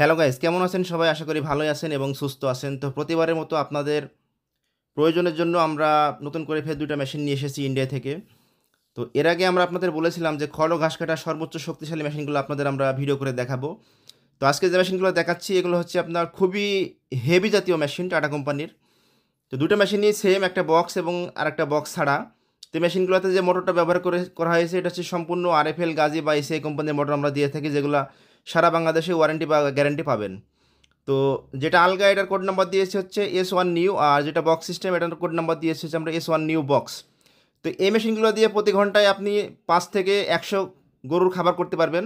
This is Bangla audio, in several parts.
হ্যালো গাইস কেমন আছেন সবাই আশা করি ভালোই আছেন এবং সুস্থ আছেন তো প্রতিবারের মতো আপনাদের প্রয়োজনের জন্য আমরা নতুন করে ফের দুটা মেশিন নিয়ে এসেছি ইন্ডিয়া থেকে তো এর আগে আমরা আপনাদের বলেছিলাম যে খড় ঘাস কাটার সর্বোচ্চ শক্তিশালী মেশিনগুলো আপনাদের আমরা ভিডিও করে দেখাবো তো আজকে যে মেশিনগুলো দেখাচ্ছি এগুলো হচ্ছে আপনার খুবই হেভি জাতীয় মেশিন টাটা কোম্পানির তো দুটো মেশিন নিয়ে সেম একটা বক্স এবং আর একটা বক্স ছাড়া তো মেশিনগুলোতে যে মোটরটা ব্যবহার করে করা হয়েছে এটা হচ্ছে সম্পূর্ণ আর এল গাজি বা এসিআই কোম্পানির মোটর আমরা দিয়ে থাকি যেগুলো সারা বাংলাদেশে ওয়ারেন্টি বা গ্যারেন্টি পাবেন তো যেটা আলগা এটার কোড নাম্বার দিয়েছে হচ্ছে এস ওয়ান নিউ আর যেটা বক্স সিস্টেম এটার কোড নাম্বার দিয়েছে হচ্ছে আমরা এস ওয়ান নিউ বক্স তো এই মেশিনগুলো দিয়ে প্রতি ঘন্টায় আপনি পাঁচ থেকে একশো গরুর খাবার করতে পারবেন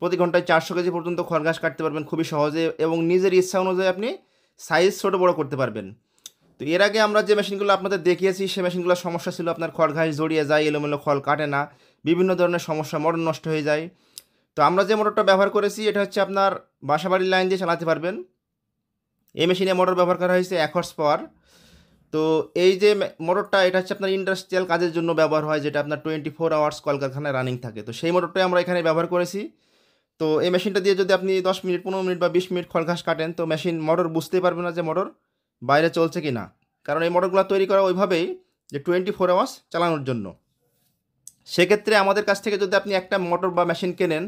প্রতি ঘন্টায় চারশো কেজি পর্যন্ত ঘাস কাটতে পারবেন খুবই সহজে এবং নিজের ইচ্ছা অনুযায়ী আপনি সাইজ ছোটো বড় করতে পারবেন তো এর আগে আমরা যে মেশিনগুলো আপনাদের দেখিয়েছি সে মেশিনগুলোর সমস্যা ছিল আপনার খড় ঘাস জড়িয়ে যায় এলোমেলো খড় কাটে না বিভিন্ন ধরনের সমস্যা মরণ নষ্ট হয়ে যায় তো আমরা যে মোটরটা ব্যবহার করেছি এটা হচ্ছে আপনার বাসাবাড়ির লাইন দিয়ে চালাতে পারবেন এই মেশিনে মোটর ব্যবহার করা হয়েছে এক হর্স পাওয়ার তো এই যে মোটরটা এটা হচ্ছে আপনার ইন্ডাস্ট্রিয়াল কাজের জন্য ব্যবহার হয় যেটা আপনার টোয়েন্টি ফোর আওয়ার্স কলকারখানায় রানিং থাকে তো সেই মোটরটাই আমরা এখানে ব্যবহার করেছি তো এই মেশিনটা দিয়ে যদি আপনি দশ মিনিট পনেরো মিনিট বা বিশ মিনিট খড়ঘাস কাটেন তো মেশিন মোটর বুঝতেই পারবে না যে মোটর বাইরে চলছে কি না কারণ এই মোটরগুলো তৈরি করা ওইভাবেই যে টোয়েন্টি ফোর আওয়ার্স চালানোর জন্য সেক্ষেত্রে আমাদের কাছ থেকে যদি আপনি একটা মোটর বা মেশিন কেনেন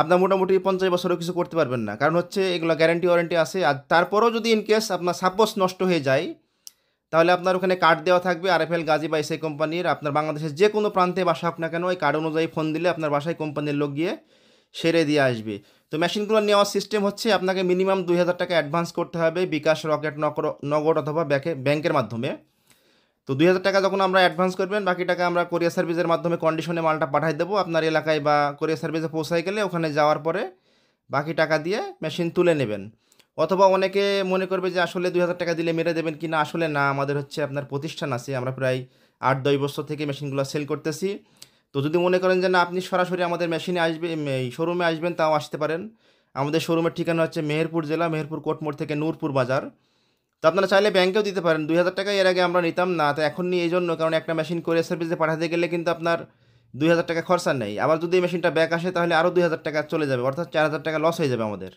আপনার মোটামুটি পঞ্চাশ বছরও কিছু করতে পারবেন না কারণ হচ্ছে এগুলো গ্যারান্টি ওয়ারেন্টি আছে আর তারপরেও যদি ইন কেস আপনার সাপোজ নষ্ট হয়ে যায় তাহলে আপনার ওখানে কার্ড দেওয়া থাকবে আর এফ এল গাজী বা এসআই কোম্পানির আপনার বাংলাদেশের যে কোনো প্রান্তে বাসা আপনার কেন ওই কার্ড অনুযায়ী ফোন দিলে আপনার বাসায় কোম্পানির লোক গিয়ে সেরে দিয়ে আসবে তো মেশিনগুলো নেওয়ার সিস্টেম হচ্ছে আপনাকে মিনিমাম দুই হাজার টাকা অ্যাডভান্স করতে হবে বিকাশ রকেট নগর অথবা ব্যাকে ব্যাংকের মাধ্যমে তো দুই টাকা যখন আমরা অ্যাডভান্স করবেন বাকি টাকা আমরা কোরিয়া সার্ভিসের মাধ্যমে কন্ডিশনে মালটা পাঠাই দেবো আপনার এলাকায় বা কোরিয়া সার্ভিসে পৌঁছায় গেলে ওখানে যাওয়ার পরে বাকি টাকা দিয়ে মেশিন তুলে নেবেন অথবা অনেকে মনে করবে যে আসলে দুই টাকা দিলে মেরে দেবেন কি না আসলে না আমাদের হচ্ছে আপনার প্রতিষ্ঠান আছে আমরা প্রায় আট দশ বছর থেকে মেশিনগুলো সেল করতেছি তো যদি মনে করেন যে না আপনি সরাসরি আমাদের মেশিনে আসবে শোরুমে আসবেন তাও আসতে পারেন আমাদের শোরুমের ঠিকানা হচ্ছে মেহেরপুর জেলা মেহেরপুর কোটমোড় থেকে নূরপুর বাজার আপনারা চাইলে ব্যাংকেও দিতে পারেন দুই হাজার টাকা এর আগে আমরা নিতাম না তো এখন নিয়ে এই জন্য কারণ একটা মেশিন করে সার্ভিসে পাঠাতে গেলে কিন্তু আপনার দুই হাজার টাকা খরচা নেই আবার যদি এই মেশিনটা ব্যাক আসে তাহলে আরও দুই হাজার টাকা চলে যাবে অর্থাৎ চার হাজার টাকা লস হয়ে যাবে আমাদের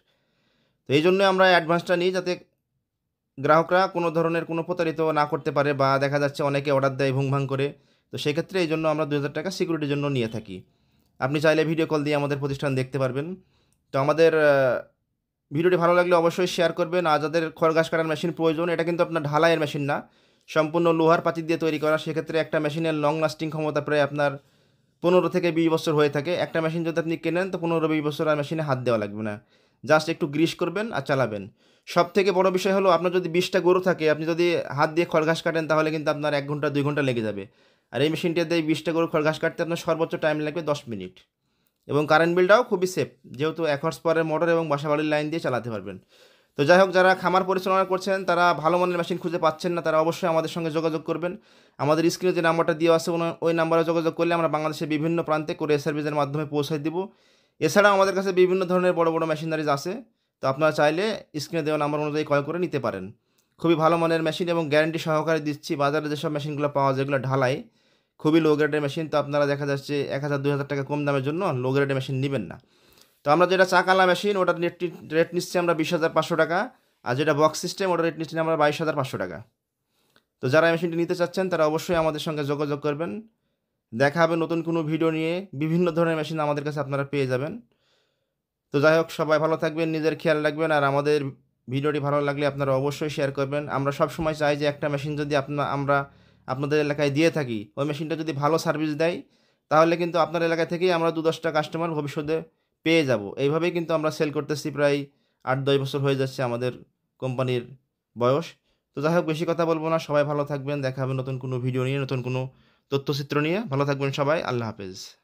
তো এই জন্য আমরা অ্যাডভান্সটা নিই যাতে গ্রাহকরা কোনো ধরনের কোনো প্রতারিত না করতে পারে বা দেখা যাচ্ছে অনেকে অর্ডার দেয় ভুং ভাং করে তো সেক্ষেত্রে এই জন্য আমরা দু হাজার টাকা সিকিউরিটির জন্য নিয়ে থাকি আপনি চাইলে ভিডিও কল দিয়ে আমাদের প্রতিষ্ঠান দেখতে পারবেন তো আমাদের ভিডিওটি ভালো লাগলে অবশ্যই শেয়ার করবেন আর যাদের খড়গাছ কাটার মেশিন প্রয়োজন এটা কিন্তু আপনার ঢালাইয়ের মেশিন না সম্পূর্ণ লোহার পাতি দিয়ে তৈরি করা সেক্ষেত্রে একটা মেশিনের লং লাস্টিং ক্ষমতা প্রায় আপনার পনেরো থেকে বিশ বছর হয়ে থাকে একটা মেশিন যদি আপনি কেনেন তো পনেরো বিশ বছর আর মেশিনে হাত দেওয়া লাগবে না জাস্ট একটু গ্রিস করবেন আর চালাবেন সব থেকে বড় বিষয় হলো আপনার যদি বিশটা গরু থাকে আপনি যদি হাত দিয়ে খড়ঘাস কাটেন তাহলে কিন্তু আপনার এক ঘন্টা দুই ঘন্টা লেগে যাবে আর এই দিয়ে বিশটা গরু খড়ঘাস কাটতে আপনার সর্বোচ্চ টাইম লাগবে দশ মিনিট এবং কারেন্ট বিলটাও খুবই সেফ যেহেতু এক হর্স পরের মোটর এবং বাসাবাড়ির লাইন দিয়ে চালাতে পারবেন তো যাই হোক যারা খামার পরিচালনা করছেন তারা ভালো মানের মেশিন খুঁজে পাচ্ছেন না তারা অবশ্যই আমাদের সঙ্গে যোগাযোগ করবেন আমাদের স্ক্রিনে যে নাম্বারটা দিয়ে আছে ওই নাম্বারে যোগাযোগ করলে আমরা বাংলাদেশের বিভিন্ন প্রান্তে কোরিয়ার সার্ভিসের মাধ্যমে পৌঁছে দেব এছাড়াও আমাদের কাছে বিভিন্ন ধরনের বড় বড় মেশিনারিজ আছে তো আপনারা চাইলে স্ক্রিনে দেওয়া নাম্বার অনুযায়ী কল করে নিতে পারেন খুবই ভালো মানের মেশিন এবং গ্যারান্টি সহকারে দিচ্ছি বাজারে যেসব মেশিনগুলো পাওয়া যায় যেগুলো ঢালাই খুবই লো গ্রেডের মেশিন তো আপনারা দেখা যাচ্ছে এক হাজার দুই হাজার টাকা কম দামের জন্য লো গ্রেডের মেশিন নেবেন না তো আমরা যেটা চাকালা মেশিন ওটার নেট রেট নিচ্ছি আমরা বিশ হাজার পাঁচশো টাকা আর যেটা বক্স সিস্টেম ওটার রেট নিচ্ছি আমরা বাইশ হাজার পাঁচশো টাকা তো যারা মেশিনটি নিতে চাচ্ছেন তারা অবশ্যই আমাদের সঙ্গে যোগাযোগ করবেন দেখা হবে নতুন কোনো ভিডিও নিয়ে বিভিন্ন ধরনের মেশিন আমাদের কাছে আপনারা পেয়ে যাবেন তো যাই হোক সবাই ভালো থাকবেন নিজের খেয়াল রাখবেন আর আমাদের ভিডিওটি ভালো লাগলে আপনারা অবশ্যই শেয়ার করবেন আমরা সব সময় চাই যে একটা মেশিন যদি আপনার আমরা আপনাদের এলাকায় দিয়ে থাকি ওই মেশিনটা যদি ভালো সার্ভিস দেয় তাহলে কিন্তু আপনার এলাকা থেকেই আমরা দু দশটা কাস্টমার ভবিষ্যতে পেয়ে যাব এইভাবেই কিন্তু আমরা সেল করতেছি প্রায় আট দশ বছর হয়ে যাচ্ছে আমাদের কোম্পানির বয়স তো যাই হোক বেশি কথা বলবো না সবাই ভালো থাকবেন দেখা হবে নতুন কোনো ভিডিও নিয়ে নতুন কোনো তথ্যচিত্র নিয়ে ভালো থাকবেন সবাই আল্লাহ হাফেজ